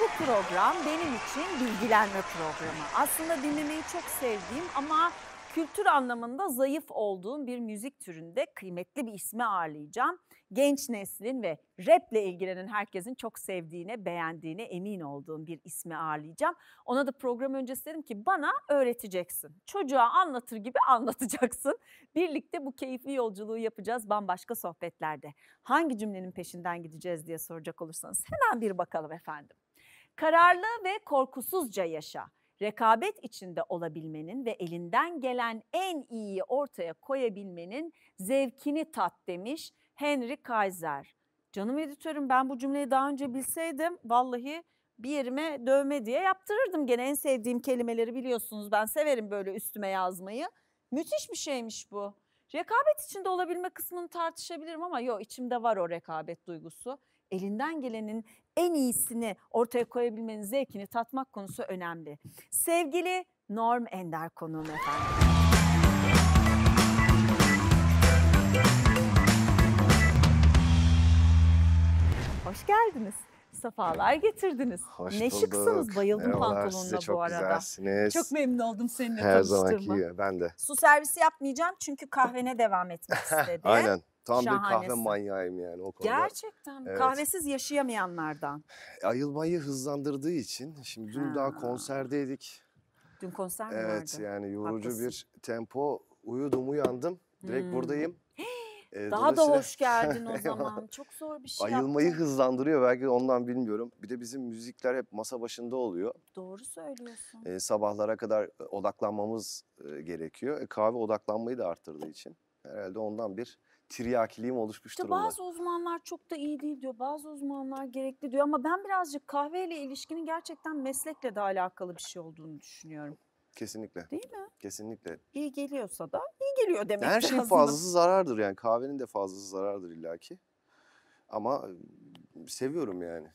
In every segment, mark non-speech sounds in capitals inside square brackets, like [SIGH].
bu program benim için bilgilenme programı. Aslında dinlemeyi çok sevdiğim ama kültür anlamında zayıf olduğum bir müzik türünde kıymetli bir ismi ağırlayacağım. Genç neslin ve raple ilgilenen herkesin çok sevdiğine, beğendiğine emin olduğum bir ismi ağırlayacağım. Ona da program öncesi dedim ki bana öğreteceksin. Çocuğa anlatır gibi anlatacaksın. Birlikte bu keyifli yolculuğu yapacağız bambaşka sohbetlerde. Hangi cümlenin peşinden gideceğiz diye soracak olursanız hemen bir bakalım efendim. Kararlı ve korkusuzca yaşa. Rekabet içinde olabilmenin ve elinden gelen en iyiyi ortaya koyabilmenin zevkini tat demiş Henry Kaiser. Canım editörüm ben bu cümleyi daha önce bilseydim vallahi bir yerime dövme diye yaptırırdım gene en sevdiğim kelimeleri biliyorsunuz ben severim böyle üstüme yazmayı. Müthiş bir şeymiş bu. Rekabet içinde olabilme kısmını tartışabilirim ama yok içimde var o rekabet duygusu. Elinden gelenin en iyisini ortaya koyabilmenin zevkini tatmak konusu önemli. Sevgili Norm Ender konuğum efendim. Hoş geldiniz. Safalar getirdiniz. Hoş ne bulduk. şıksınız. Bayıldım Merhabalar, pantolonuna bu arada. Güzelsiniz. Çok memnun oldum seninle Her tanıştığıma. Her zamanki gibi ben de. Su servisi yapmayacağım çünkü kahvene devam etmek [LAUGHS] istedi. Aynen. Tam Şahanesi. bir kahve manyağıyım yani o konuda. Gerçekten evet. kahvesiz yaşayamayanlardan. Ayılmayı hızlandırdığı için şimdi dün ha. daha konserdeydik. Dün konser mi evet, vardı? Evet yani yorucu Haklısın. bir tempo. Uyudum uyandım direkt hmm. buradayım. [GASPS] Ee, Daha da hoş geldin o [LAUGHS] zaman. Çok zor bir şey Ayılmayı yaptın. hızlandırıyor belki ondan bilmiyorum. Bir de bizim müzikler hep masa başında oluyor. Doğru söylüyorsun. Ee, sabahlara kadar e, odaklanmamız e, gerekiyor. E, kahve odaklanmayı da arttırdığı için herhalde ondan bir tiryakiliğim oluşmuş işte durumda. Bazı uzmanlar çok da iyi değil diyor, bazı uzmanlar gerekli diyor ama ben birazcık kahveyle ilişkinin gerçekten meslekle de alakalı bir şey olduğunu düşünüyorum. Kesinlikle. Değil mi? Kesinlikle. İyi geliyorsa da iyi geliyor demek Her şey fazlası zarardır yani kahvenin de fazlası zarardır illaki. Ama ıı, seviyorum yani.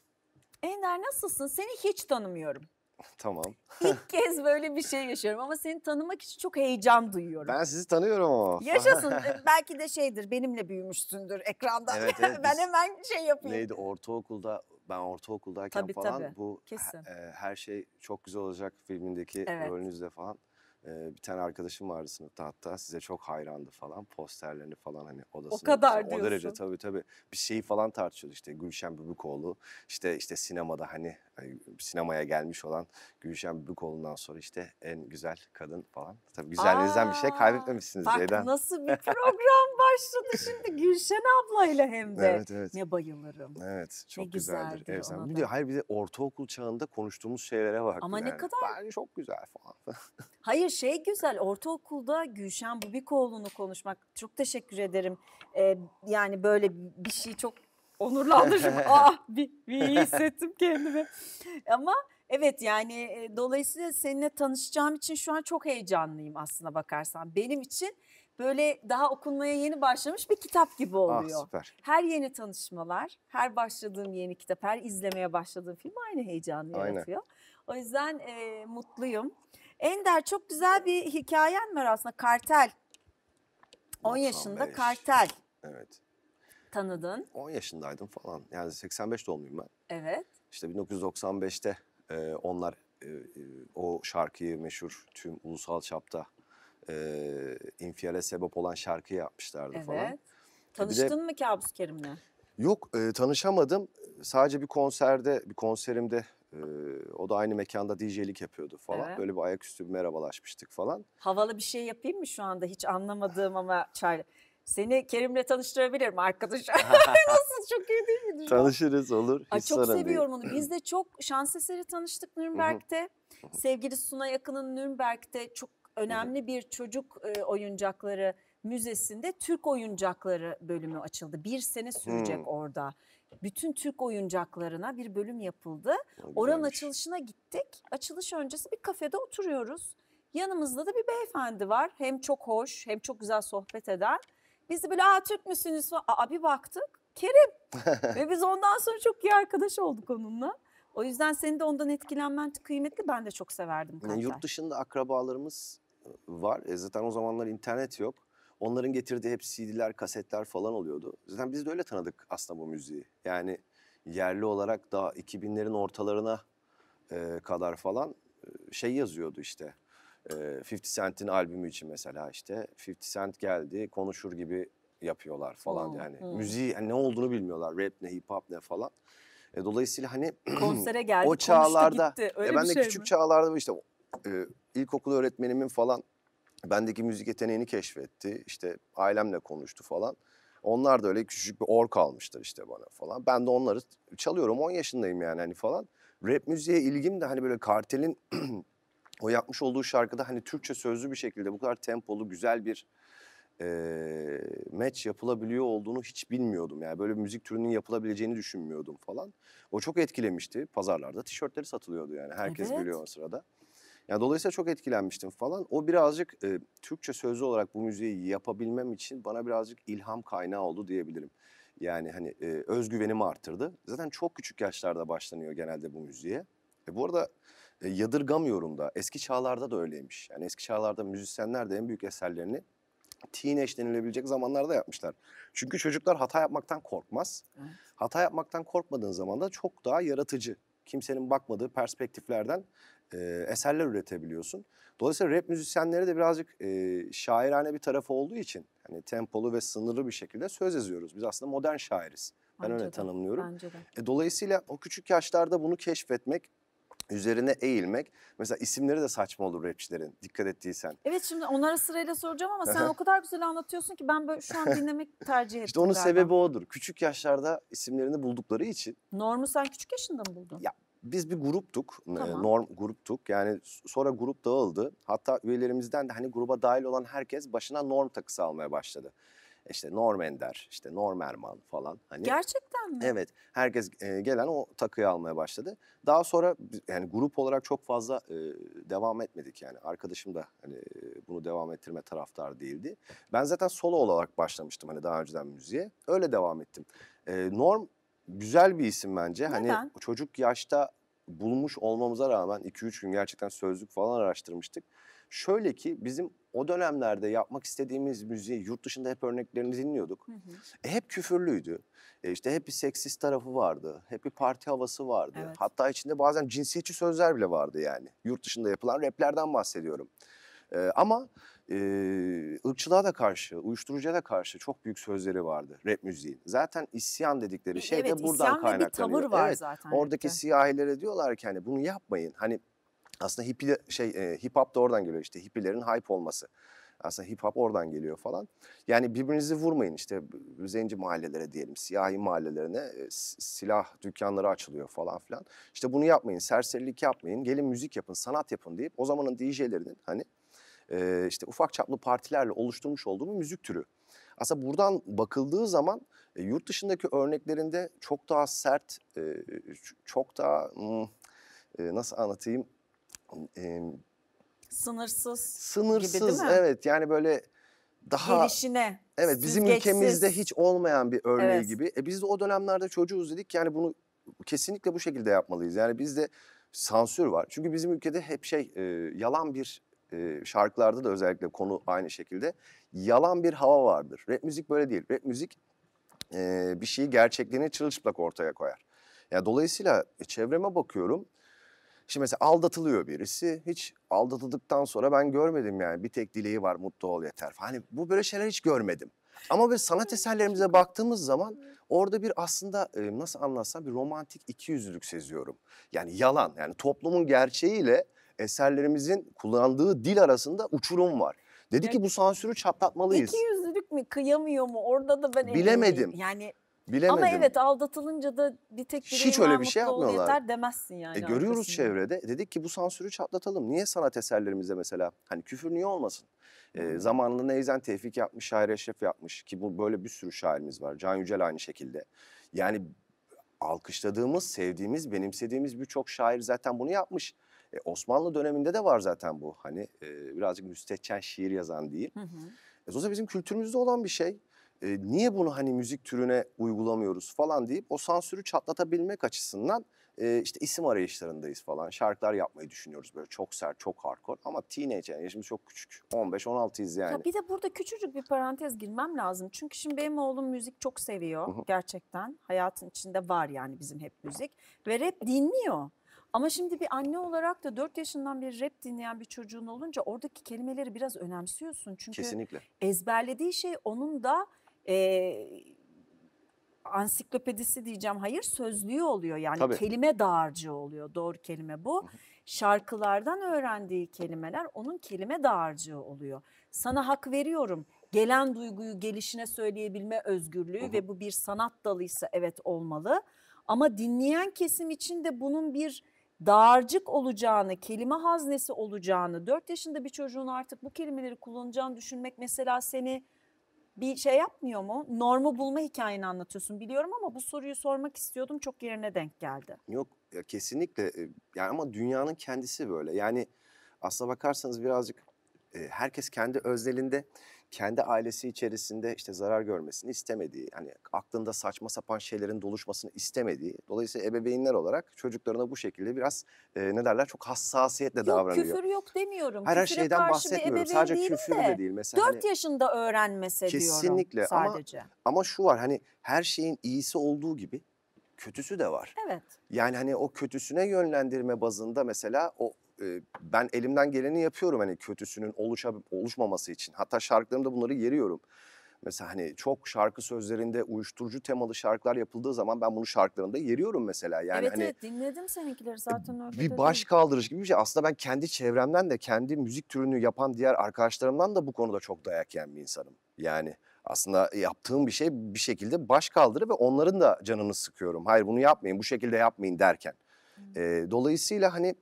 Ender nasılsın? Seni hiç tanımıyorum. [LAUGHS] Tamam. İlk [LAUGHS] kez böyle bir şey yaşıyorum ama seni tanımak için çok heyecan duyuyorum. Ben sizi tanıyorum ama. Yaşasın. [LAUGHS] E, belki de şeydir benimle büyümüşsündür ekrandan. Evet, evet, ben biz... hemen şey yapayım. Neydi ortaokulda ben ortaokuldayken tabii, falan tabii. bu Kesin. E, her şey çok güzel olacak filmindeki evet. rolünüzle falan bir tane arkadaşım vardı sınıfta hatta size çok hayrandı falan posterlerini falan hani odasında. O kadar diyorsun. O derece tabii tabii bir şeyi falan tartışıyordu işte Gülşen Bübükoğlu işte işte sinemada hani sinemaya gelmiş olan Gülşen Bübükoğlu'ndan sonra işte en güzel kadın falan. Tabii güzelliğinizden Aa, bir şey kaybetmemişsiniz Bak Ceyda. nasıl bir [LAUGHS] program başladı şimdi Gülşen ablayla hem de. Evet, evet. Ne bayılırım. Evet çok ne güzeldir. Evet, sen, bir de, hayır bir de ortaokul çağında konuştuğumuz şeylere bak. Ama yani. ne kadar. Ben çok güzel falan. [LAUGHS] hayır şey güzel ortaokulda Gülşen Bubikoğlu'nu konuşmak çok teşekkür ederim. Ee, yani böyle bir şey çok onurlandırdım. [LAUGHS] ah bir, bir iyi hissettim kendimi. Ama evet yani dolayısıyla seninle tanışacağım için şu an çok heyecanlıyım aslına bakarsan. Benim için böyle daha okunmaya yeni başlamış bir kitap gibi ah, oluyor. Ah, süper. Her yeni tanışmalar, her başladığım yeni kitap, her izlemeye başladığım film aynı heyecanı Aynen. yaratıyor. O yüzden e, mutluyum. Ender çok güzel bir hikayen var aslında. Kartel. 10 yaşında kartel. Evet. Tanıdın. 10 yaşındaydım falan. Yani 85 doğumluyum ben. Evet. İşte 1995'te e, onlar e, o şarkıyı meşhur tüm ulusal çapta e, infiale sebep olan şarkı yapmışlardı evet. falan. E, Tanıştın de, mı Kabus Kerim'le? Yok e, tanışamadım. Sadece bir konserde, bir konserimde e, o da aynı mekanda DJ'lik yapıyordu falan. Evet. Böyle bir ayaküstü bir merhabalaşmıştık falan. Havalı bir şey yapayım mı şu anda? Hiç anlamadığım ama çay. Seni Kerim'le tanıştırabilirim arkadaş. [LAUGHS] [LAUGHS] Nasıl çok iyi değil mi? Tanışırız olur. Ay, çok seviyorum değil. onu. Biz de çok şans eseri tanıştık Nürnberg'te. Sevgili Suna Yakın'ın Nürnberg'te çok önemli bir çocuk e, oyuncakları müzesinde Türk oyuncakları bölümü açıldı. Bir sene sürecek hmm. orada. Bütün Türk oyuncaklarına bir bölüm yapıldı. Oranın açılışına gittik. Açılış öncesi bir kafede oturuyoruz. Yanımızda da bir beyefendi var. Hem çok hoş hem çok güzel sohbet eder. Biz de böyle aa Türk müsünüz falan. Aa bir baktık Kerim. [LAUGHS] Ve biz ondan sonra çok iyi arkadaş olduk onunla. O yüzden senin de ondan etkilenmen kıymetli. Ben de çok severdim. Yani yurt dışında akrabalarımız var. E zaten o zamanlar internet yok. Onların getirdiği hep CD'ler, kasetler falan oluyordu. Zaten biz de öyle tanıdık aslında bu müziği. Yani yerli olarak daha 2000'lerin ortalarına e, kadar falan e, şey yazıyordu işte. E, 50 Cent'in albümü için mesela işte 50 Cent geldi konuşur gibi yapıyorlar falan hmm, yani. Hmm. Müziği yani ne olduğunu bilmiyorlar. Rap ne, hip hop ne falan. E, dolayısıyla hani [CLEARS THROAT] konsere geldi, o çağlarda gitti. E, öyle e, ben de şey küçük mi? çağlarda işte e, ilkokul öğretmenimin falan bendeki müzik yeteneğini keşfetti. İşte ailemle konuştu falan. Onlar da öyle küçük bir ork almışlar işte bana falan. Ben de onları çalıyorum. 10 yaşındayım yani hani falan. Rap müziğe ilgim de hani böyle kartelin [CLEARS THROAT] o yapmış olduğu şarkıda hani Türkçe sözlü bir şekilde bu kadar tempolu güzel bir e, match yapılabiliyor olduğunu hiç bilmiyordum. Yani böyle bir müzik türünün yapılabileceğini düşünmüyordum falan. O çok etkilemişti. Pazarlarda tişörtleri satılıyordu yani. Herkes evet. biliyor o sırada. Yani dolayısıyla çok etkilenmiştim falan. O birazcık e, Türkçe sözlü olarak bu müziği yapabilmem için bana birazcık ilham kaynağı oldu diyebilirim. Yani hani e, özgüvenimi arttırdı. Zaten çok küçük yaşlarda başlanıyor genelde bu müziğe. E, bu arada e, yadırgamıyorum da. Eski çağlarda da öyleymiş. Yani eski çağlarda müzisyenler de en büyük eserlerini teenage denilebilecek zamanlarda yapmışlar. Çünkü çocuklar hata yapmaktan korkmaz. Hata yapmaktan korkmadığın zaman da çok daha yaratıcı. Kimsenin bakmadığı perspektiflerden e, eserler üretebiliyorsun. Dolayısıyla rap müzisyenleri de birazcık e, şairane bir tarafı olduğu için hani tempolu ve sınırlı bir şekilde söz yazıyoruz. Biz aslında modern şairiz. Ben bence öyle de, tanımlıyorum. Bence de. E, dolayısıyla o küçük yaşlarda bunu keşfetmek, üzerine eğilmek. Mesela isimleri de saçma olur rapçilerin dikkat ettiysen. Evet şimdi onlara sırayla soracağım ama sen o kadar güzel anlatıyorsun ki ben böyle şu an dinlemek [LAUGHS] tercih ettim. İşte onun galiba. sebebi odur. Küçük yaşlarda isimlerini buldukları için. Norm'u sen küçük yaşında mı buldun? Ya biz bir gruptuk, e, tamam. norm gruptuk. Yani sonra grup dağıldı. Hatta üyelerimizden de hani gruba dahil olan herkes başına norm takısı almaya başladı. İşte Norm Ender, işte Norm Erman falan. Hani, Gerçekten mi? Evet. Herkes e, gelen o takıyı almaya başladı. Daha sonra yani grup olarak çok fazla e, devam etmedik yani. Arkadaşım da hani e, bunu devam ettirme taraftar değildi. Ben zaten solo olarak başlamıştım hani daha önceden müziğe. Öyle devam ettim. E, norm Güzel bir isim bence. Hani Neden? Hani çocuk yaşta bulmuş olmamıza rağmen 2-3 gün gerçekten sözlük falan araştırmıştık. Şöyle ki bizim o dönemlerde yapmak istediğimiz müziği yurt dışında hep örneklerini dinliyorduk. Hı hı. E, hep küfürlüydü. E, işte hep bir seksist tarafı vardı. Hep bir parti havası vardı. Evet. Hatta içinde bazen cinsiyetçi sözler bile vardı yani. Yurt dışında yapılan raplerden bahsediyorum. E, ama e, ırkçılığa da karşı, uyuşturucuya da karşı çok büyük sözleri vardı rap müziğin. Zaten isyan dedikleri şey evet, de buradan kaynaklanıyor. Evet, var evet, zaten. Oradaki işte. siyahilere diyorlar ki hani bunu yapmayın. Hani aslında hippi şey e, hip hop da oradan geliyor işte hippilerin hype olması. Aslında hip hop oradan geliyor falan. Yani birbirinizi vurmayın işte zenci mahallelere diyelim, siyahi mahallelerine e, silah dükkanları açılıyor falan filan. İşte bunu yapmayın, serserilik yapmayın, gelin müzik yapın, sanat yapın deyip o zamanın DJ'lerinin hani e, işte ufak çaplı partilerle oluşturmuş olduğu bir müzik türü. Aslında buradan bakıldığı zaman e, yurt dışındaki örneklerinde çok daha sert, e, çok daha hmm, e, nasıl anlatayım? E, sınırsız. Sınırsız gibi değil evet yani böyle daha gelişine. Evet bizim ülkemizde hiç olmayan bir örneği evet. gibi. E biz de o dönemlerde çocuğuz dedik yani bunu kesinlikle bu şekilde yapmalıyız. Yani bizde sansür var. Çünkü bizim ülkede hep şey e, yalan bir e, şarkılarda da özellikle konu aynı şekilde yalan bir hava vardır. Rap müzik böyle değil. Rap müzik e, bir şeyi gerçekliğini çırılçıplak ortaya koyar. Ya yani dolayısıyla e, çevreme bakıyorum. Şimdi mesela aldatılıyor birisi. Hiç aldatıldıktan sonra ben görmedim yani. Bir tek dileği var mutlu ol yeter. Hani bu böyle şeyler hiç görmedim. Ama bir sanat eserlerimize baktığımız zaman orada bir aslında e, nasıl anlatsam bir romantik ikiyüzlülük seziyorum. Yani yalan yani toplumun gerçeğiyle eserlerimizin kullandığı dil arasında uçurum var. Dedi ki bu sansürü çatlatmalıyız. İki yüzlülük mü kıyamıyor mu? Orada da ben Bilemedim. Yani Bilemedim. Ama evet aldatılınca da bir tek biri Hiç öyle bir şey yapmıyorlar. yeter demezsin yani. E, görüyoruz arkasında. çevrede. Dedik ki bu sansürü çatlatalım. Niye sanat eserlerimizde mesela hani küfür niye olmasın? E, hmm. zamanında Neyzen Tevfik yapmış, Şair Eşref yapmış ki bu böyle bir sürü şairimiz var. Can Yücel aynı şekilde. Yani alkışladığımız, sevdiğimiz, benimsediğimiz birçok şair zaten bunu yapmış. E, Osmanlı döneminde de var zaten bu hani e, birazcık müstehcen şiir yazan değil. Hı hı. E, sonuçta bizim kültürümüzde olan bir şey. E, niye bunu hani müzik türüne uygulamıyoruz falan deyip o sansürü çatlatabilmek açısından e, işte isim arayışlarındayız falan. Şarkılar yapmayı düşünüyoruz böyle çok sert, çok hardcore ama teenage yani yaşımız çok küçük. 15-16'yız yani. Ya bir de burada küçücük bir parantez girmem lazım. Çünkü şimdi benim oğlum müzik çok seviyor Hı -hı. gerçekten. Hayatın içinde var yani bizim hep müzik ve rap dinliyor. Ama şimdi bir anne olarak da 4 yaşından bir rap dinleyen bir çocuğun olunca oradaki kelimeleri biraz önemsiyorsun. Çünkü Kesinlikle. ezberlediği şey onun da e, ansiklopedisi diyeceğim hayır sözlüğü oluyor. Yani Tabii. kelime dağarcığı oluyor doğru kelime bu. Şarkılardan öğrendiği kelimeler onun kelime dağarcığı oluyor. Sana hak veriyorum gelen duyguyu gelişine söyleyebilme özgürlüğü hı hı. ve bu bir sanat dalıysa evet olmalı. Ama dinleyen kesim için de bunun bir dağarcık olacağını, kelime haznesi olacağını, 4 yaşında bir çocuğun artık bu kelimeleri kullanacağını düşünmek mesela seni bir şey yapmıyor mu? Normu bulma hikayeni anlatıyorsun biliyorum ama bu soruyu sormak istiyordum çok yerine denk geldi. Yok ya kesinlikle e, yani ama dünyanın kendisi böyle. Yani aslına bakarsanız birazcık e, herkes kendi öznelinde kendi ailesi içerisinde işte zarar görmesini istemediği, hani aklında saçma sapan şeylerin doluşmasını istemediği, dolayısıyla ebeveynler olarak çocuklarına bu şekilde biraz e, ne derler çok hassasiyetle yok, davranıyor. Küfür yok demiyorum. Her, her şeyden bahsetmiyorum. Sadece küfür de, de değil mesela. 4 hani, yaşında öğrenmese kesinlikle. diyorum sadece. Ama, ama şu var hani her şeyin iyisi olduğu gibi kötüsü de var. Evet. Yani hani o kötüsüne yönlendirme bazında mesela o ben elimden geleni yapıyorum hani kötüsünün oluşa, oluşmaması için. Hatta şarkılarımda bunları yeriyorum. Mesela hani çok şarkı sözlerinde uyuşturucu temalı şarkılar yapıldığı zaman ben bunu şarkılarımda yeriyorum mesela. Yani evet hani, evet dinledim seninkileri zaten öyle. Bir baş kaldırış gibi bir şey. Aslında ben kendi çevremden de kendi müzik türünü yapan diğer arkadaşlarımdan da bu konuda çok dayak yiyen bir insanım. Yani aslında yaptığım bir şey bir şekilde baş kaldırı ve onların da canını sıkıyorum. Hayır bunu yapmayın bu şekilde yapmayın derken. Hmm. E, dolayısıyla hani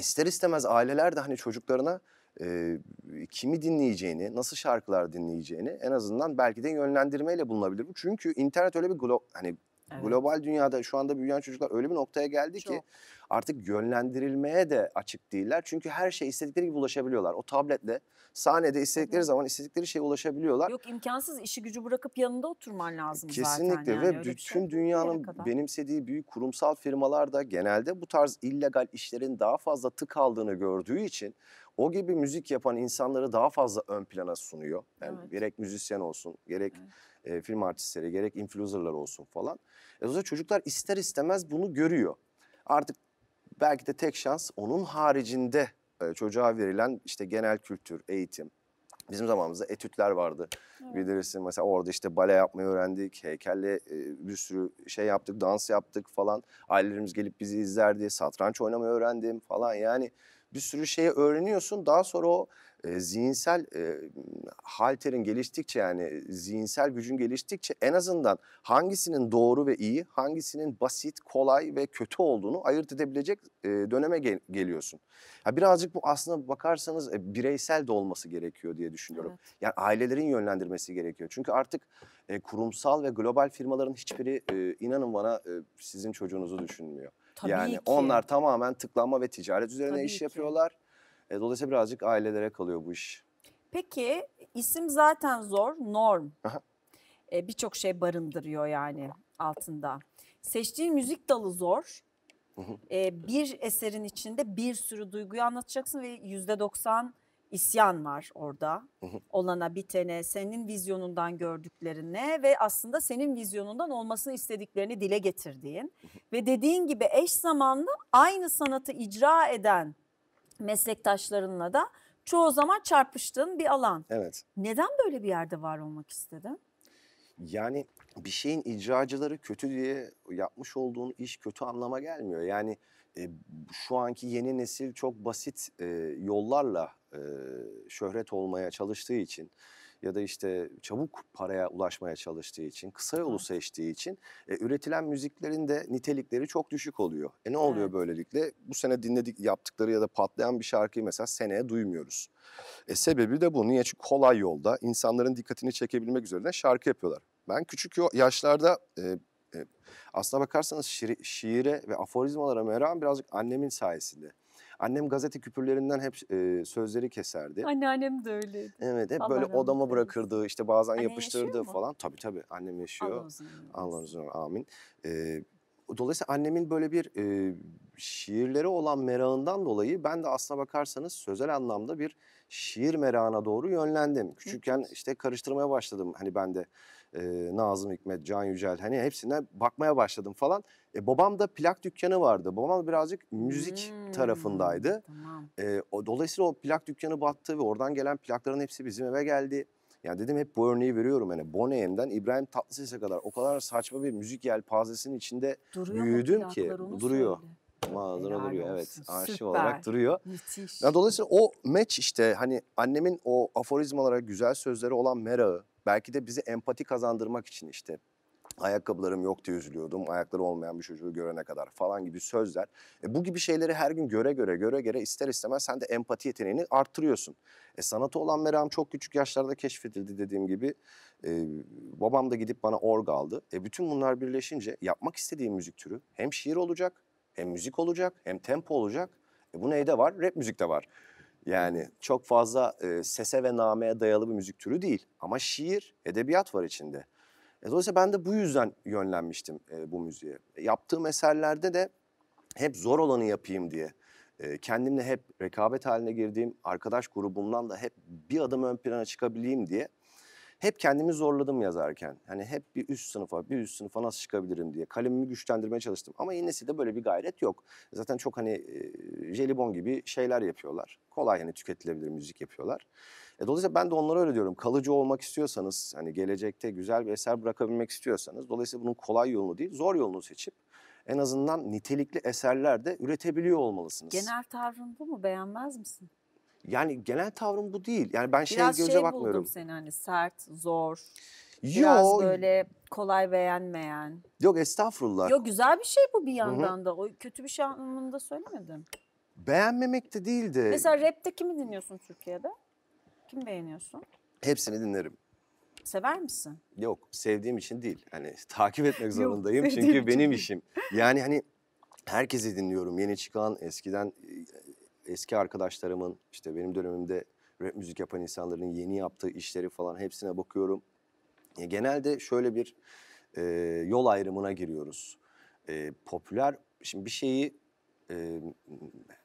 ister istemez aileler de hani çocuklarına e, kimi dinleyeceğini, nasıl şarkılar dinleyeceğini en azından belki de yönlendirmeyle bulunabilir bu. Çünkü internet öyle bir glo hani Global dünyada şu anda büyüyen çocuklar öyle bir noktaya geldi Çok. ki artık yönlendirilmeye de açık değiller. Çünkü her şey istedikleri gibi ulaşabiliyorlar. O tabletle sahnede istedikleri zaman istedikleri şeye ulaşabiliyorlar. Yok imkansız işi gücü bırakıp yanında oturman lazım Kesinlikle. zaten. Kesinlikle yani. ve Öyle bütün şey dünyanın benimsediği büyük kurumsal firmalar da genelde bu tarz illegal işlerin daha fazla tık aldığını gördüğü için o gibi müzik yapan insanları daha fazla ön plana sunuyor. Yani evet. Gerek müzisyen olsun, gerek evet e, film artistleri gerek influencerlar olsun falan. E, dolayısıyla çocuklar ister istemez bunu görüyor. Artık belki de tek şans onun haricinde e, çocuğa verilen işte genel kültür, eğitim. Bizim zamanımızda etütler vardı. Evet. Bilirsin mesela orada işte bale yapmayı öğrendik, heykelle e, bir sürü şey yaptık, dans yaptık falan. Ailelerimiz gelip bizi izlerdi, satranç oynamayı öğrendim falan. Yani bir sürü şeyi öğreniyorsun. Daha sonra o e, zihinsel e, halterin geliştikçe yani zihinsel gücün geliştikçe en azından hangisinin doğru ve iyi, hangisinin basit, kolay ve kötü olduğunu ayırt edebilecek e, döneme gel- geliyorsun. Ya birazcık bu aslında bakarsanız e, bireysel de olması gerekiyor diye düşünüyorum. Evet. Yani ailelerin yönlendirmesi gerekiyor. Çünkü artık e, kurumsal ve global firmaların hiçbiri e, inanın bana e, sizin çocuğunuzu düşünmüyor. Tabii yani ki. onlar tamamen tıklanma ve ticaret üzerine Tabii iş ki. yapıyorlar e, dolayısıyla birazcık ailelere kalıyor bu iş. Peki isim zaten zor, norm. Aha. E, Birçok şey barındırıyor yani altında. Seçtiğin müzik dalı zor. E, bir eserin içinde bir sürü duyguyu anlatacaksın ve yüzde doksan isyan var orada. Olana bitene, senin vizyonundan gördüklerine ve aslında senin vizyonundan olmasını istediklerini dile getirdiğin. Ve dediğin gibi eş zamanlı aynı sanatı icra eden meslektaşlarınla da çoğu zaman çarpıştığın bir alan. Evet. Neden böyle bir yerde var olmak istedin? Yani bir şeyin icracıları kötü diye yapmış olduğun iş kötü anlama gelmiyor. Yani e, şu anki yeni nesil çok basit e, yollarla e, şöhret olmaya çalıştığı için ya da işte çabuk paraya ulaşmaya çalıştığı için, kısa yolu evet. seçtiği için e, üretilen müziklerin de nitelikleri çok düşük oluyor. E ne oluyor evet. böylelikle? Bu sene dinledik yaptıkları ya da patlayan bir şarkıyı mesela seneye duymuyoruz. E sebebi de bu. Niye? Çünkü kolay yolda insanların dikkatini çekebilmek üzere şarkı yapıyorlar. Ben küçük yaşlarda e, e, aslına bakarsanız şi şiire ve aforizmalara meram birazcık annemin sayesinde. Annem gazete küpürlerinden hep e, sözleri keserdi. Anneannem de öyleydi. Evet hep Allah böyle odama öyle. bırakırdı işte bazen Anne yapıştırdı falan. Tabii tabii annem yaşıyor. Allah uzun Allah uzun amin. E, dolayısıyla annemin böyle bir e, şiirlere olan merakından dolayı ben de aslına bakarsanız sözel anlamda bir şiir merakına doğru yönlendim. Küçükken işte karıştırmaya başladım hani ben de e, Nazım Hikmet, Can Yücel hani hepsine bakmaya başladım falan. E, babam da plak dükkanı vardı. Babam da birazcık müzik hmm. tarafındaydı. Tamam. E, o, dolayısıyla o plak dükkanı battı ve oradan gelen plakların hepsi bizim eve geldi. Yani dedim hep bu örneği veriyorum yani Boneyem'den İbrahim Tatlıses'e kadar o kadar saçma bir müzik yelpazesinin içinde duruyor büyüdüm ki duruyor. Söyle. duruyor evet. Arşiv Süper. olarak duruyor. Müthiş. Yani dolayısıyla o meç işte hani annemin o aforizmalara güzel sözleri olan merağı Belki de bizi empati kazandırmak için işte ayakkabılarım yoktu üzülüyordum. Ayakları olmayan bir çocuğu görene kadar falan gibi sözler. E, bu gibi şeyleri her gün göre göre göre göre ister istemez sen de empati yeteneğini arttırıyorsun. E, sanata olan meram çok küçük yaşlarda keşfedildi dediğim gibi. E, babam da gidip bana org aldı. E, bütün bunlar birleşince yapmak istediğim müzik türü hem şiir olacak hem müzik olacak hem tempo olacak. E, bu neyde var? Rap müzikte var. Yani çok fazla e, sese ve nameye dayalı bir müzik türü değil. Ama şiir, edebiyat var içinde. E, dolayısıyla ben de bu yüzden yönlenmiştim e, bu müziğe. E, yaptığım eserlerde de hep zor olanı yapayım diye. E, kendimle hep rekabet haline girdiğim arkadaş grubumdan da hep bir adım ön plana çıkabileyim diye hep kendimi zorladım yazarken. Hani hep bir üst sınıfa, bir üst sınıfa nasıl çıkabilirim diye kalemimi güçlendirmeye çalıştım. Ama yeni de böyle bir gayret yok. Zaten çok hani e, jelibon gibi şeyler yapıyorlar. Kolay hani tüketilebilir müzik yapıyorlar. E, dolayısıyla ben de onlara öyle diyorum. Kalıcı olmak istiyorsanız, hani gelecekte güzel bir eser bırakabilmek istiyorsanız, dolayısıyla bunun kolay yolunu değil, zor yolunu seçip en azından nitelikli eserler de üretebiliyor olmalısınız. Genel tavrın bu mu? Beğenmez misin? Yani genel tavrım bu değil. Yani ben şeye biraz göze şey bakmıyorum. buldum seni hani sert, zor. Yo, biraz böyle kolay beğenmeyen. Yok estağfurullah. Yok güzel bir şey bu bir yandan Hı-hı. da. O kötü bir şey anlamında söylemedim. Beğenmemek de değildi. Mesela rapte kimi dinliyorsun Türkiye'de? Kim beğeniyorsun? Hepsini dinlerim. Sever misin? Yok, sevdiğim için değil. Hani [LAUGHS] takip etmek zorundayım Yok, çünkü benim işim. Yani hani herkesi dinliyorum. Yeni çıkan, eskiden e, eski arkadaşlarımın işte benim dönemimde rap müzik yapan insanların yeni yaptığı işleri falan hepsine bakıyorum. genelde şöyle bir e, yol ayrımına giriyoruz. E, popüler, şimdi bir şeyi e,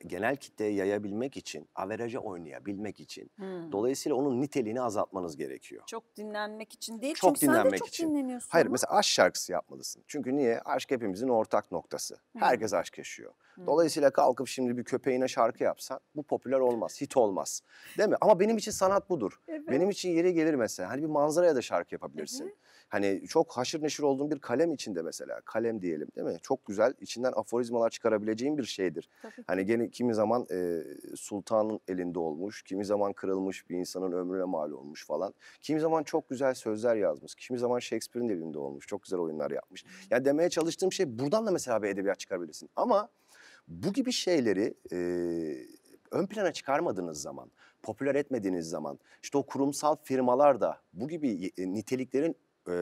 genel kitleye yayabilmek için, averaja oynayabilmek için. Hmm. Dolayısıyla onun niteliğini azaltmanız gerekiyor. Çok dinlenmek için değil. Çok Çünkü dinlenmek sen de çok için. dinleniyorsun. Hayır ama. mesela aşk şarkısı yapmalısın. Çünkü niye? Aşk hepimizin ortak noktası. Hmm. Herkes aşk yaşıyor. Dolayısıyla kalkıp şimdi bir köpeğine şarkı yapsan bu popüler olmaz, hit olmaz. Değil mi? Ama benim için sanat budur. Evet. Benim için yeri gelir mesela. Hani bir manzaraya da şarkı yapabilirsin. Hı hı. Hani çok haşır neşir olduğum bir kalem içinde mesela. Kalem diyelim değil mi? Çok güzel içinden aforizmalar çıkarabileceğin bir şeydir. Tabii. Hani gene kimi zaman e, sultanın elinde olmuş, kimi zaman kırılmış bir insanın ömrüne mal olmuş falan. Kimi zaman çok güzel sözler yazmış, kimi zaman Shakespeare'in elinde olmuş. Çok güzel oyunlar yapmış. Yani demeye çalıştığım şey buradan da mesela bir edebiyat çıkarabilirsin. Ama bu gibi şeyleri e, ön plana çıkarmadığınız zaman, popüler etmediğiniz zaman, işte o kurumsal firmalar da bu gibi niteliklerin e,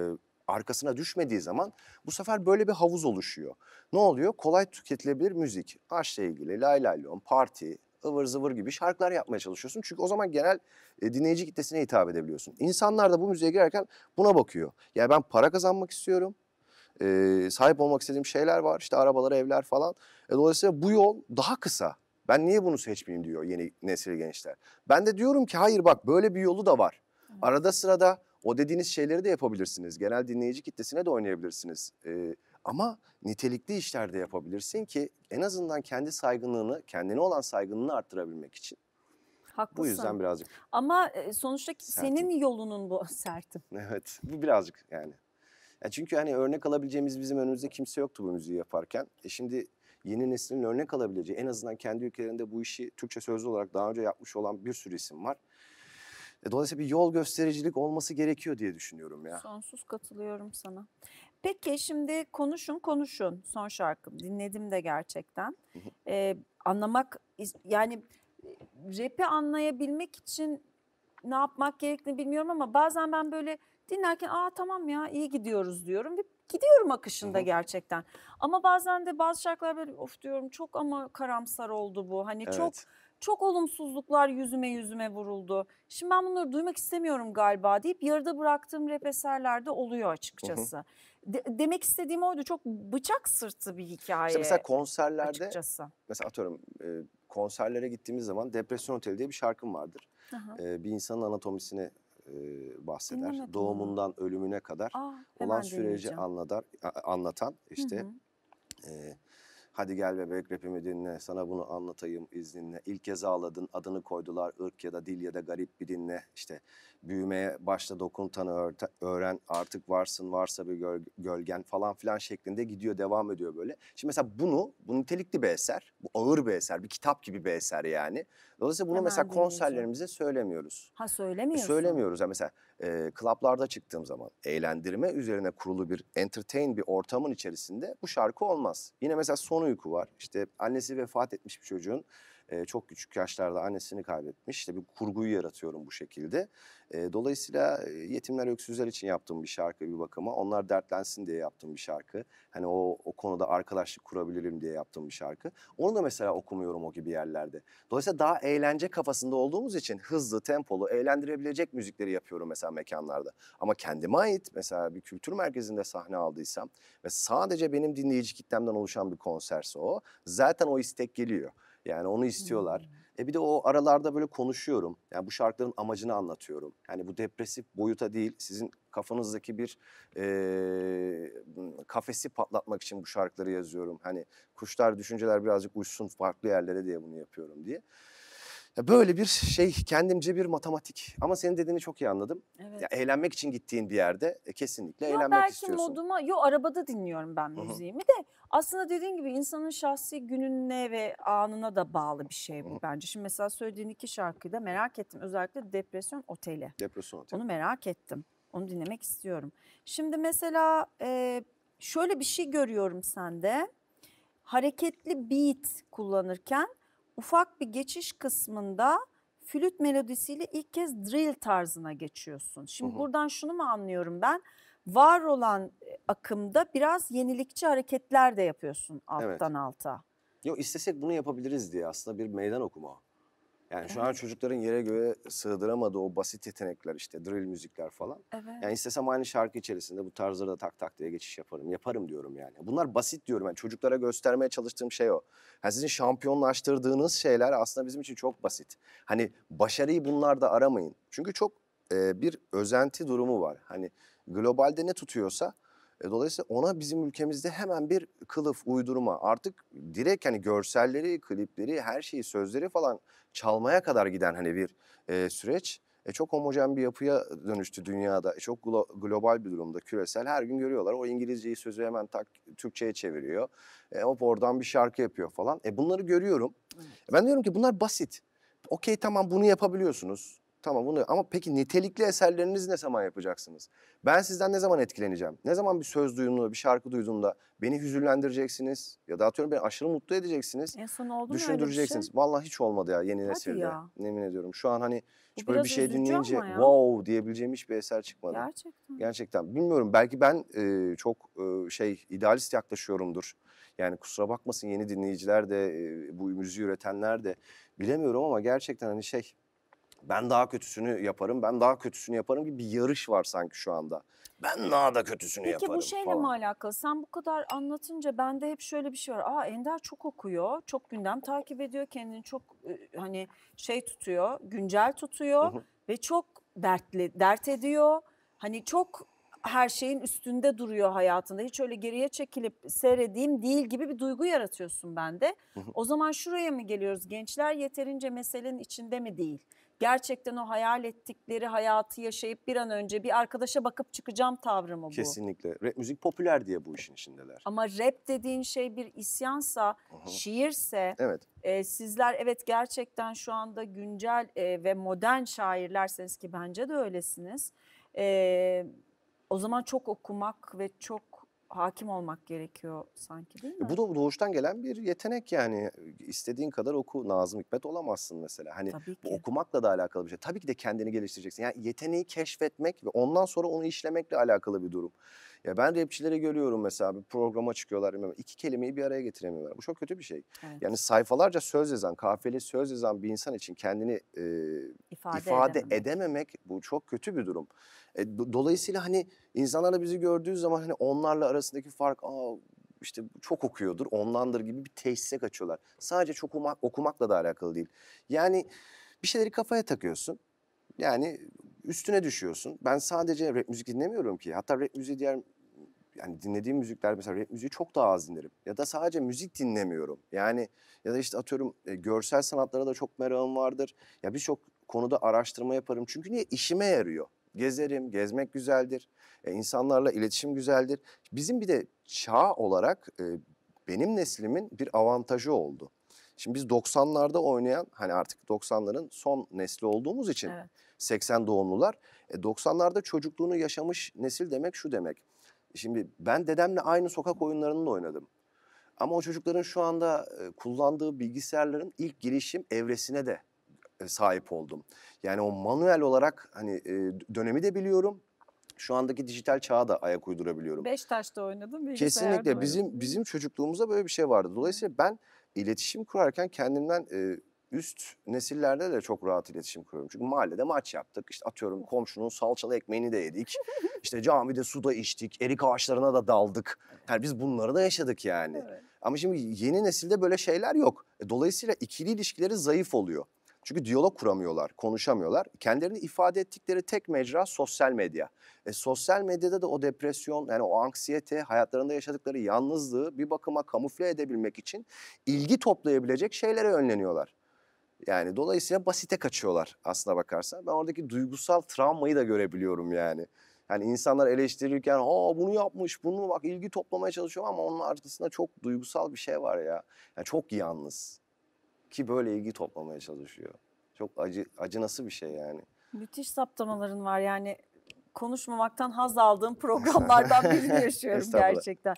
arkasına düşmediği zaman bu sefer böyle bir havuz oluşuyor. Ne oluyor? Kolay tüketilebilir müzik, aşkla ilgili, lay lay lon, parti, ıvır zıvır gibi şarkılar yapmaya çalışıyorsun. Çünkü o zaman genel e, dinleyici kitlesine hitap edebiliyorsun. İnsanlar da bu müziğe girerken buna bakıyor. Yani ben para kazanmak istiyorum, e, sahip olmak istediğim şeyler var, işte arabalar, evler falan. E, dolayısıyla bu yol daha kısa. Ben niye bunu seçmeyeyim diyor yeni nesil gençler. Ben de diyorum ki hayır bak böyle bir yolu da var. Arada sırada o dediğiniz şeyleri de yapabilirsiniz. Genel dinleyici kitlesine de oynayabilirsiniz. Ee, ama nitelikli işler de yapabilirsin ki en azından kendi saygınlığını, kendine olan saygınlığını arttırabilmek için. Haklısın. Bu yüzden birazcık. Ama e, sonuçta sertim. senin yolunun bu [LAUGHS] sertim. Evet bu birazcık yani. yani. Çünkü hani örnek alabileceğimiz bizim önümüzde kimse yoktu bu müziği yaparken. E şimdi yeni neslin örnek alabileceği en azından kendi ülkelerinde bu işi Türkçe sözlü olarak daha önce yapmış olan bir sürü isim var. E, dolayısıyla bir yol göstericilik olması gerekiyor diye düşünüyorum ya. Sonsuz katılıyorum sana. Peki şimdi konuşun konuşun son şarkım. Dinledim de gerçekten. ee, anlamak yani e, rap'i anlayabilmek için ne yapmak gerektiğini bilmiyorum ama bazen ben böyle dinlerken aa tamam ya iyi gidiyoruz diyorum. Bir gidiyorum akışında Hı-hı. gerçekten. Ama bazen de bazı şarkılar böyle of diyorum çok ama karamsar oldu bu. Hani evet. çok çok olumsuzluklar yüzüme yüzüme vuruldu. Şimdi ben bunları duymak istemiyorum galiba deyip yarıda bıraktığım rap eserlerde oluyor açıkçası. De- demek istediğim oydu. Çok bıçak sırtı bir hikaye. İşte mesela konserlerde açıkçası. mesela atıyorum e, konserlere gittiğimiz zaman Depresyon Oteli diye bir şarkım vardır. Hı bir insanın anatomisini e, bahseder. Dinlemedim. Doğumundan ölümüne kadar Aa, ah, olan süreci anlatan işte hı hı. E, Hadi gel bebek rapimi dinle, sana bunu anlatayım izninle. İlk kez ağladın, adını koydular ırk ya da dil ya da garip bir dinle. İşte büyümeye başla dokun tanı öğren, artık varsın varsa bir göl gölgen falan filan şeklinde gidiyor, devam ediyor böyle. Şimdi mesela bunu, bu nitelikli bir eser, bu ağır bir eser, bir kitap gibi bir eser yani. Dolayısıyla bunu Hemen mesela konserlerimize söylemiyoruz. Ha e, söylemiyoruz. söylemiyoruz. Yani mesela e, klaplarda çıktığım zaman eğlendirme üzerine kurulu bir entertain bir ortamın içerisinde bu şarkı olmaz. Yine mesela Son Uyku var. İşte annesi vefat etmiş bir çocuğun e, çok küçük yaşlarda annesini kaybetmiş. İşte bir kurguyu yaratıyorum bu şekilde. E, dolayısıyla yetimler öksüzler için yaptığım bir şarkı bir bakıma. Onlar dertlensin diye yaptığım bir şarkı. Hani o, o konuda arkadaşlık kurabilirim diye yaptığım bir şarkı. Onu da mesela okumuyorum o gibi yerlerde. Dolayısıyla daha eğlence kafasında olduğumuz için hızlı, tempolu, eğlendirebilecek müzikleri yapıyorum mesela mekanlarda. Ama kendime ait mesela bir kültür merkezinde sahne aldıysam ve sadece benim dinleyici kitlemden oluşan bir konserse o zaten o istek geliyor. Yani onu istiyorlar. Hmm. E bir de o aralarda böyle konuşuyorum. Yani bu şarkıların amacını anlatıyorum. Yani bu depresif boyuta değil sizin kafanızdaki bir e, kafesi patlatmak için bu şarkıları yazıyorum. Hani kuşlar düşünceler birazcık uçsun farklı yerlere diye bunu yapıyorum diye böyle bir şey kendimce bir matematik. Ama senin dediğini çok iyi anladım. Evet. Ya eğlenmek için gittiğin bir yerde e, kesinlikle yo, eğlenmek belki istiyorsun. moduma, yo arabada dinliyorum ben müziğimi Hı -hı. de aslında dediğin gibi insanın şahsi gününe ve anına da bağlı bir şey bu Hı -hı. bence. Şimdi mesela söylediğin iki şarkıyı da merak ettim. Özellikle Depresyon Oteli. Depresyon Oteli. Onu merak ettim. Onu dinlemek istiyorum. Şimdi mesela e, şöyle bir şey görüyorum sende. Hareketli beat kullanırken ufak bir geçiş kısmında flüt melodisiyle ilk kez drill tarzına geçiyorsun. Şimdi hı hı. buradan şunu mu anlıyorum ben? Var olan e, akımda biraz yenilikçi hareketler de yapıyorsun alttan evet. alta. Yok istesek bunu yapabiliriz diye aslında bir meydan okuma. Yani şu an çocukların yere göre sığdıramadığı o basit yetenekler işte drill müzikler falan. Evet. Yani istesem aynı şarkı içerisinde bu tarzları da tak tak diye geçiş yaparım. Yaparım diyorum yani. Bunlar basit diyorum. Yani çocuklara göstermeye çalıştığım şey o. Yani sizin şampiyonlaştırdığınız şeyler aslında bizim için çok basit. Hani başarıyı bunlarda aramayın. Çünkü çok e, bir özenti durumu var. Hani globalde ne tutuyorsa e, dolayısıyla ona bizim ülkemizde hemen bir kılıf uydurma artık direkt hani görselleri, klipleri, her şeyi, sözleri falan çalmaya kadar giden hani bir e, süreç. E, çok homojen bir yapıya dönüştü dünyada. E, çok glo- global bir durumda küresel. Her gün görüyorlar. O İngilizceyi sözü hemen tak Türkçe'ye çeviriyor. E, hop oradan bir şarkı yapıyor falan. E, bunları görüyorum. Evet. E, ben diyorum ki bunlar basit. Okey tamam bunu yapabiliyorsunuz. Tamam bunu ama peki nitelikli eserleriniz ne zaman yapacaksınız? Ben sizden ne zaman etkileneceğim? Ne zaman bir söz duyduğumda, bir şarkı duyduğumda beni hüzünlendireceksiniz ya da atıyorum beni aşırı mutlu edeceksiniz. En son oldu şey? Düşündüreceksiniz. Şey? Vallahi hiç olmadı ya yeni Hadi nesilde. Ya. Yemin ediyorum. Şu an hani hiç Bu böyle bir şey dinleyince wow diyebileceğim hiçbir eser çıkmadı. Gerçekten. Gerçekten. Bilmiyorum belki ben e, çok e, şey idealist yaklaşıyorumdur. Yani kusura bakmasın yeni dinleyiciler de bu müziği üretenler de bilemiyorum ama gerçekten hani şey ben daha kötüsünü yaparım, ben daha kötüsünü yaparım gibi bir yarış var sanki şu anda. Ben daha da kötüsünü Peki, yaparım Peki bu şeyle falan. mi alakalı? Sen bu kadar anlatınca bende hep şöyle bir şey var. Aa Ender çok okuyor, çok gündem takip ediyor, kendini çok ıı, hani şey tutuyor, güncel tutuyor ve çok dertli, dert ediyor. Hani çok her şeyin üstünde duruyor hayatında. Hiç öyle geriye çekilip seyredeyim değil gibi bir duygu yaratıyorsun bende. O zaman şuraya mı geliyoruz? Gençler yeterince meselenin içinde mi değil? Gerçekten o hayal ettikleri hayatı yaşayıp bir an önce bir arkadaşa bakıp çıkacağım tavrı mı bu? Kesinlikle. Rap müzik popüler diye bu işin içindeler. Ama rap dediğin şey bir isyansa, Aha. şiirse, evet. e, sizler evet gerçekten şu anda güncel e, ve modern şairlerseniz ki bence de öylesiniz. Evet o zaman çok okumak ve çok hakim olmak gerekiyor sanki değil mi? E, bu da doğuştan gelen bir yetenek yani. istediğin kadar oku Nazım Hikmet olamazsın mesela. Hani bu okumakla da alakalı bir şey. Tabii ki de kendini geliştireceksin. Yani yeteneği keşfetmek ve ondan sonra onu işlemekle alakalı bir durum. Ya ben rapçileri görüyorum mesela bir programa çıkıyorlar. iki kelimeyi bir araya getiremiyorlar. Bu çok kötü bir şey. Evet. Yani sayfalarca söz yazan, kafiyeli söz yazan bir insan için kendini e, ifade, ifade edememek. edememek bu çok kötü bir durum. E, do dolayısıyla hani insanlar da bizi gördüğü zaman hani onlarla arasındaki fark Aa, işte çok okuyordur, onlandır gibi bir tesise kaçıyorlar. Sadece çok okumak, okumakla da alakalı değil. Yani bir şeyleri kafaya takıyorsun. Yani üstüne düşüyorsun. Ben sadece rap müzik dinlemiyorum ki. Hatta rap müziği diğer yani dinlediğim müzikler mesela rap müziği çok daha az dinlerim. Ya da sadece müzik dinlemiyorum. Yani ya da işte atıyorum e, görsel sanatlara da çok merakım vardır. Ya birçok konuda araştırma yaparım. Çünkü niye? işime yarıyor. Gezerim, gezmek güzeldir. E, insanlarla iletişim güzeldir. Bizim bir de çağ olarak e, benim neslimin bir avantajı oldu. Şimdi biz 90'larda oynayan hani artık 90'ların son nesli olduğumuz için evet. 80 doğumlular. E 90'larda çocukluğunu yaşamış nesil demek şu demek. Şimdi ben dedemle aynı sokak oyunlarını da oynadım. Ama o çocukların şu anda e, kullandığı bilgisayarların ilk girişim evresine de e, sahip oldum. Yani o manuel olarak hani e, dönemi de biliyorum. Şu andaki dijital çağa da ayak uydurabiliyorum. Beş taşta oynadım. Kesinlikle bizim bizim çocukluğumuzda böyle bir şey vardı. Dolayısıyla ben iletişim kurarken kendimden e, üst nesillerde de çok rahat iletişim kuruyorum. Çünkü mahallede maç yaptık. İşte atıyorum komşunun salçalı ekmeğini de yedik. [LAUGHS] İşte camide su da içtik. Erik ağaçlarına da daldık. Yani biz bunları da yaşadık yani. Evet. Ama şimdi yeni nesilde böyle şeyler yok. E, dolayısıyla ikili ilişkileri zayıf oluyor. Çünkü diyalog kuramıyorlar, konuşamıyorlar. Kendilerini ifade ettikleri tek mecra sosyal medya. E, sosyal medyada da o depresyon, yani o anksiyete, hayatlarında yaşadıkları yalnızlığı bir bakıma kamufle edebilmek için ilgi toplayabilecek şeylere yönleniyorlar. Yani dolayısıyla basite kaçıyorlar aslına bakarsan. Ben oradaki duygusal travmayı da görebiliyorum yani. Yani insanlar eleştirirken ha bunu yapmış, bunu bak ilgi toplamaya çalışıyor ama onun arkasında çok duygusal bir şey var ya. Yani çok yalnız ki böyle ilgi toplamaya çalışıyor. Çok acı acı nasıl bir şey yani. Müthiş saptamaların var yani konuşmamaktan haz aldığım programlardan birini [LAUGHS] yaşıyorum gerçekten.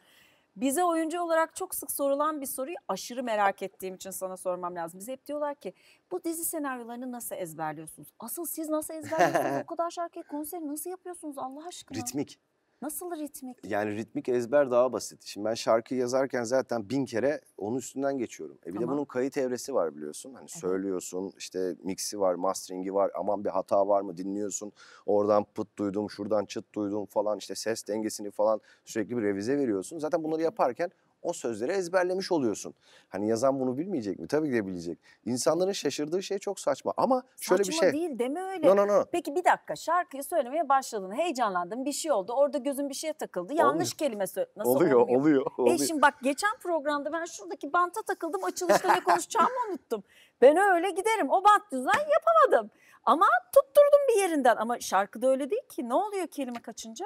Bize oyuncu olarak çok sık sorulan bir soruyu aşırı merak ettiğim için sana sormam lazım. Bize hep diyorlar ki bu dizi senaryolarını nasıl ezberliyorsunuz? Asıl siz nasıl ezberliyorsunuz? [LAUGHS] o kadar şarkı konseri nasıl yapıyorsunuz Allah aşkına? Ritmik. Nasıl ritmik? Yani ritmik ezber daha basit. Şimdi ben şarkıyı yazarken zaten bin kere onun üstünden geçiyorum. E bir tamam. de bunun kayıt evresi var biliyorsun. Hani evet. söylüyorsun işte mixi var, masteringi var. Aman bir hata var mı dinliyorsun. Oradan pıt duydum, şuradan çıt duydum falan. işte ses dengesini falan sürekli bir revize veriyorsun. Zaten bunları yaparken o sözleri ezberlemiş oluyorsun. Hani yazan bunu bilmeyecek mi? Tabii ki de bilecek. İnsanların şaşırdığı şey çok saçma ama saçma şöyle bir şey. Saçma değil deme öyle. No, no, no. Peki bir dakika şarkıyı söylemeye başladın. Heyecanlandın bir şey oldu. Orada gözün bir şeye takıldı. Yanlış oluyor. kelime söyle. Nasıl oluyor, olmuyor? Oluyor e, oluyor. E şimdi bak geçen programda ben şuradaki banta takıldım. Açılışta ne [LAUGHS] konuşacağımı unuttum. Ben öyle giderim. O bant düzen yapamadım. Ama tutturdum bir yerinden. Ama şarkıda öyle değil ki. Ne oluyor kelime kaçınca?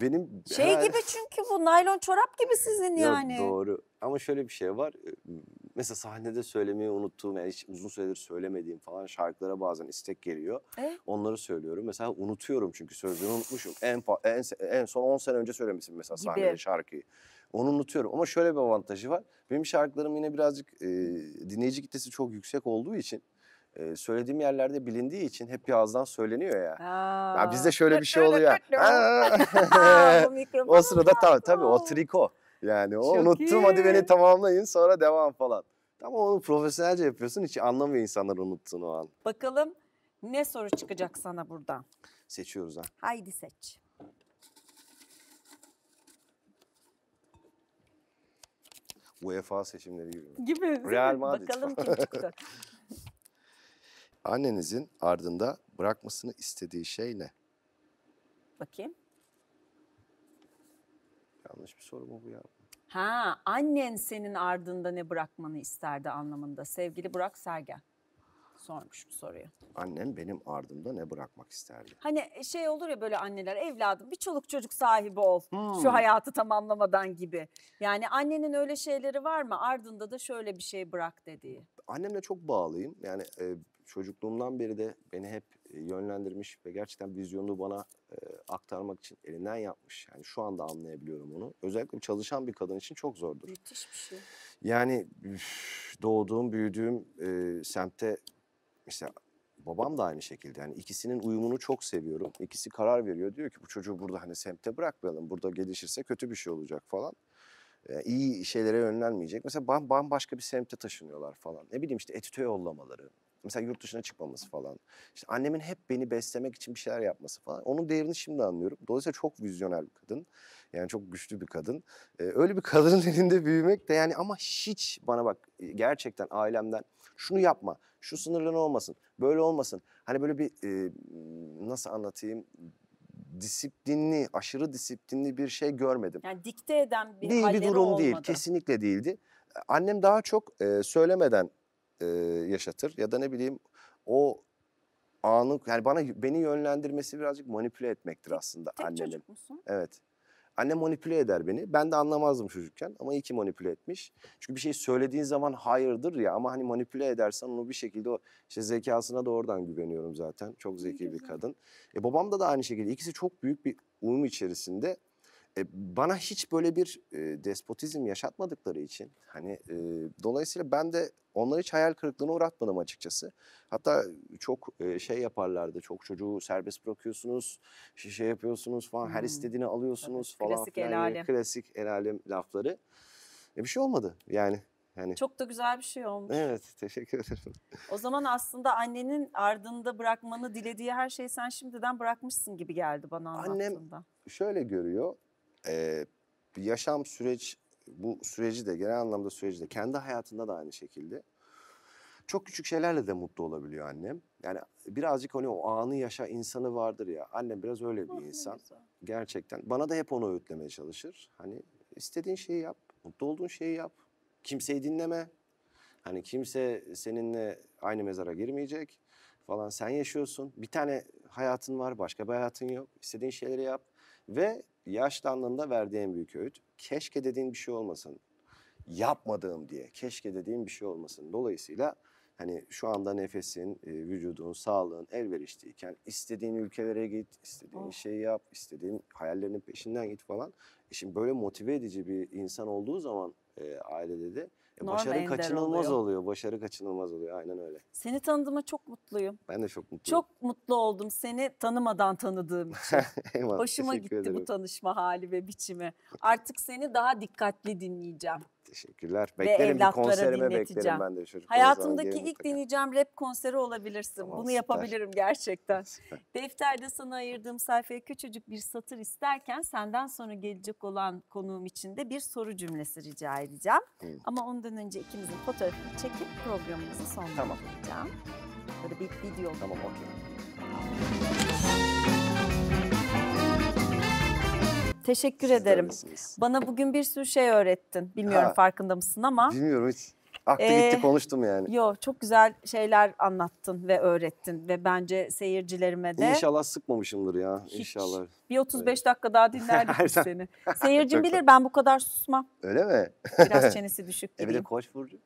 Benim Şey her... gibi çünkü bu naylon çorap gibi sizin Yok, yani. Doğru ama şöyle bir şey var. Mesela sahnede söylemeyi unuttuğum, yani hiç uzun süredir söylemediğim falan şarkılara bazen istek geliyor. E? Onları söylüyorum. Mesela unutuyorum çünkü sözünü unutmuşum. En, en, en son 10 sene önce söylemişim mesela sahnede gibi. şarkıyı. Onu unutuyorum ama şöyle bir avantajı var. Benim şarkılarım yine birazcık e, dinleyici kitlesi çok yüksek olduğu için e, söylediğim yerlerde bilindiği için hep bir ağızdan söyleniyor ya. Aa. ya bizde şöyle bir şey oluyor. [LAUGHS] [LAUGHS] o sırada tabii tabii o triko. Yani o Çok unuttum iyi. hadi beni tamamlayın sonra devam falan. Ama onu profesyonelce yapıyorsun hiç anlamıyor insanlar unuttuğunu o an. Bakalım ne soru çıkacak sana buradan? Seçiyoruz ha. Haydi seç. UEFA seçimleri gibi. Gibi. Real Madrid. Bakalım kim [LAUGHS] çıktı annenizin ardında bırakmasını istediği şey ne? Bakayım. Yanlış bir soru mu bu ya? Ha, annen senin ardında ne bırakmanı isterdi anlamında. Sevgili Burak Sergen sormuş bu soruyu. Annem benim ardımda ne bırakmak isterdi? Hani e, şey olur ya böyle anneler evladım bir çoluk çocuk sahibi ol hmm. şu hayatı tamamlamadan gibi. Yani annenin öyle şeyleri var mı ardında da şöyle bir şey bırak dediği? Annemle çok bağlıyım yani e, çocukluğumdan beri de beni hep e, yönlendirmiş ve gerçekten vizyonunu bana e, aktarmak için elinden yapmış. Yani şu anda anlayabiliyorum onu. Özellikle çalışan bir kadın için çok zordur. Müthiş bir şey. Yani üf, doğduğum, büyüdüğüm e, semtte mesela babam da aynı şekilde. Yani ikisinin uyumunu çok seviyorum. İkisi karar veriyor. Diyor ki bu çocuğu burada hani semte bırakmayalım. Burada gelişirse kötü bir şey olacak falan e, iyi şeylere yönlenmeyecek. Mesela bambaşka bir semte taşınıyorlar falan. Ne bileyim işte etüte yollamaları, mesela yurt dışına çıkmaması falan. İşte annemin hep beni beslemek için bir şeyler yapması falan. Onun değerini şimdi anlıyorum. Dolayısıyla çok vizyoner bir kadın. Yani çok güçlü bir kadın. Ee, öyle bir kadının [LAUGHS] elinde büyümek de yani ama hiç bana bak e, gerçekten ailemden şunu yapma, şu sınırların olmasın, böyle olmasın. Hani böyle bir e, nasıl anlatayım disiplinli, aşırı disiplinli bir şey görmedim. Yani dikte eden bir değil, bir durum olmadı. değil, kesinlikle değildi. Annem daha çok e, söylemeden e, yaşatır ya da ne bileyim o anı yani bana beni yönlendirmesi birazcık manipüle etmektir aslında Tek annemin. çocuk musun? Evet. anne manipüle eder beni. Ben de anlamazdım çocukken ama iyi ki manipüle etmiş. Çünkü bir şey söylediğin zaman hayırdır ya ama hani manipüle edersen onu bir şekilde o işte zekasına da oradan güveniyorum zaten. Çok zeki bir kadın. E babam da da aynı şekilde. İkisi çok büyük bir uyum içerisinde e, bana hiç böyle bir e, despotizm yaşatmadıkları için hani e, dolayısıyla ben de onları hiç hayal kırıklığına uğratmadım açıkçası. Hatta çok e, şey yaparlardı. Çok çocuğu serbest bırakıyorsunuz, şey yapıyorsunuz falan, hmm. her istediğini alıyorsunuz Tabii, falan klasik filan. El alem. klasik el alem lafları. E, bir şey olmadı yani. Yani... Çok da güzel bir şey olmuş. Evet, teşekkür ederim. O zaman aslında annenin ardında bırakmanı dilediği her şeyi sen şimdiden bırakmışsın gibi geldi bana anlattığında. Annem şöyle görüyor. Ee, bir yaşam süreç, bu süreci de genel anlamda süreci de kendi hayatında da aynı şekilde. Çok küçük şeylerle de mutlu olabiliyor annem. Yani birazcık hani o anı yaşa insanı vardır ya. Annem biraz öyle bir insan. Gerçekten. Bana da hep onu öğütlemeye çalışır. Hani istediğin şeyi yap. Mutlu olduğun şeyi yap. Kimseyi dinleme. Hani kimse seninle aynı mezara girmeyecek falan. Sen yaşıyorsun. Bir tane hayatın var, başka bir hayatın yok. İstediğin şeyleri yap ve Yaşlandığında verdiği en büyük öğüt keşke dediğin bir şey olmasın. Yapmadığım diye keşke dediğim bir şey olmasın. Dolayısıyla hani şu anda nefesin, e, vücudun, sağlığın elverişliyken istediğin ülkelere git, istediğin oh. şeyi yap, istediğin hayallerinin peşinden git falan. E şimdi böyle motive edici bir insan olduğu zaman e, ailede de Norm başarı kaçınılmaz oluyor. oluyor. Başarı kaçınılmaz oluyor. Aynen öyle. Seni tanıdığıma çok mutluyum. Ben de çok mutluyum. Çok mutlu oldum seni tanımadan tanıdığım [LAUGHS] için. Eyvallah, Hoşuma gitti ederim. bu tanışma hali ve biçimi. Artık seni daha dikkatli dinleyeceğim. Teşekkürler. Beklerim Ve bir konserime beklerim ben de çocuklar. Hayatımdaki ilk mutlaka. dinleyeceğim rap konseri olabilirsin. Tamam, Bunu süper. yapabilirim gerçekten. Süper. Defterde sana ayırdığım sayfaya küçücük bir satır isterken senden sonra gelecek olan konuğum için de bir soru cümlesi rica edeceğim. Hı. Ama ondan önce ikimizin fotoğrafını çekip programımızı sonlandıracağım. Tamam. Böyle bir video. Tamam okey. Teşekkür Siz ederim. Bana bugün bir sürü şey öğrettin. Bilmiyorum ha, farkında mısın ama. Bilmiyorum hiç. Aklı ee, gitti konuştum yani. Yo çok güzel şeyler anlattın ve öğrettin ve bence seyircilerime de. İnşallah sıkmamışımdır ya. Hiç. İnşallah. Bir 35 dakika daha dinlerdik [LAUGHS] seni. Seyircim bilir ben bu kadar susmam. Öyle mi? Biraz [LAUGHS] çenesi düşük gibi. E bir de Koç Burcu.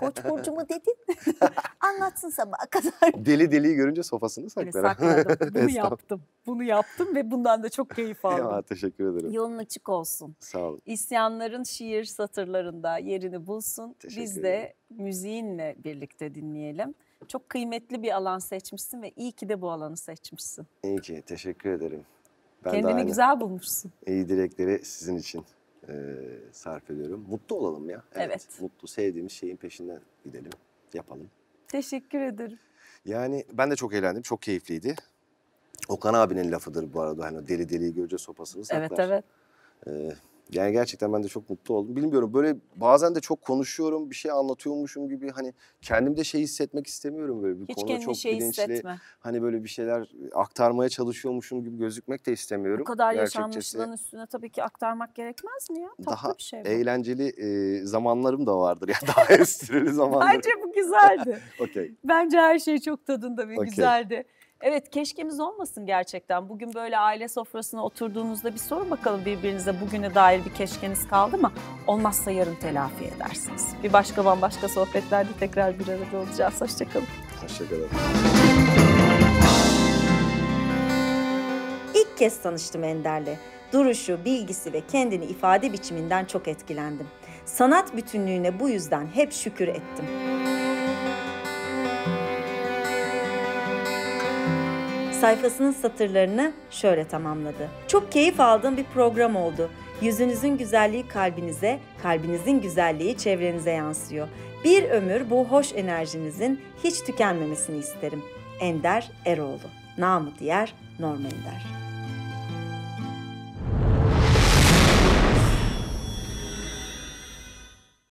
Koç Burcu mu dedin? [LAUGHS] Anlatsın sabaha kadar. Deli deliyi görünce sofasını saklar. Evet, Bunu yaptım. Bunu yaptım ve bundan da çok keyif aldım. Ya, teşekkür ederim. Yolun açık olsun. Sağ olun. İsyanların şiir satırlarında yerini bulsun. Teşekkür Biz de ederim. müziğinle birlikte dinleyelim. Çok kıymetli bir alan seçmişsin ve iyi ki de bu alanı seçmişsin. İyi ki, teşekkür ederim. Ben Kendini aynı güzel bulmuşsun. İyi dilekleri sizin için e, sarf ediyorum. Mutlu olalım ya. Evet, evet. Mutlu, sevdiğimiz şeyin peşinden gidelim, yapalım. Teşekkür ederim. Yani ben de çok eğlendim, çok keyifliydi. Okan abinin lafıdır bu arada hani deli deliyi görece sopasını saklar. Evet evet. Ee, yani gerçekten ben de çok mutlu oldum. Bilmiyorum böyle bazen de çok konuşuyorum, bir şey anlatıyormuşum gibi hani kendimde şey hissetmek istemiyorum böyle bir Hiç konuda çok şey bilinçli. Hissetme. Hani böyle bir şeyler aktarmaya çalışıyormuşum gibi gözükmek de istemiyorum. Bu kadar Gerçekçesi. yaşanmışlığın üstüne tabii ki aktarmak gerekmez mi ya? Tatlı daha bir şey bu. eğlenceli e, zamanlarım da vardır ya [LAUGHS] daha esprili zamanlarım. Bence bu güzeldi. [LAUGHS] okay. Bence her şey çok tadında ve okay. güzeldi. Evet keşkemiz olmasın gerçekten. Bugün böyle aile sofrasına oturduğunuzda bir sorun bakalım birbirinize bugüne dair bir keşkeniz kaldı mı? Olmazsa yarın telafi edersiniz. Bir başka bambaşka sohbetlerde tekrar bir arada olacağız. Hoşçakalın. Hoşçakalın. İlk kez tanıştım Ender'le. Duruşu, bilgisi ve kendini ifade biçiminden çok etkilendim. Sanat bütünlüğüne bu yüzden hep şükür ettim. sayfasının satırlarını şöyle tamamladı. Çok keyif aldığım bir program oldu. Yüzünüzün güzelliği kalbinize, kalbinizin güzelliği çevrenize yansıyor. Bir ömür bu hoş enerjinizin hiç tükenmemesini isterim. Ender Eroğlu, namı diğer Norm Ender.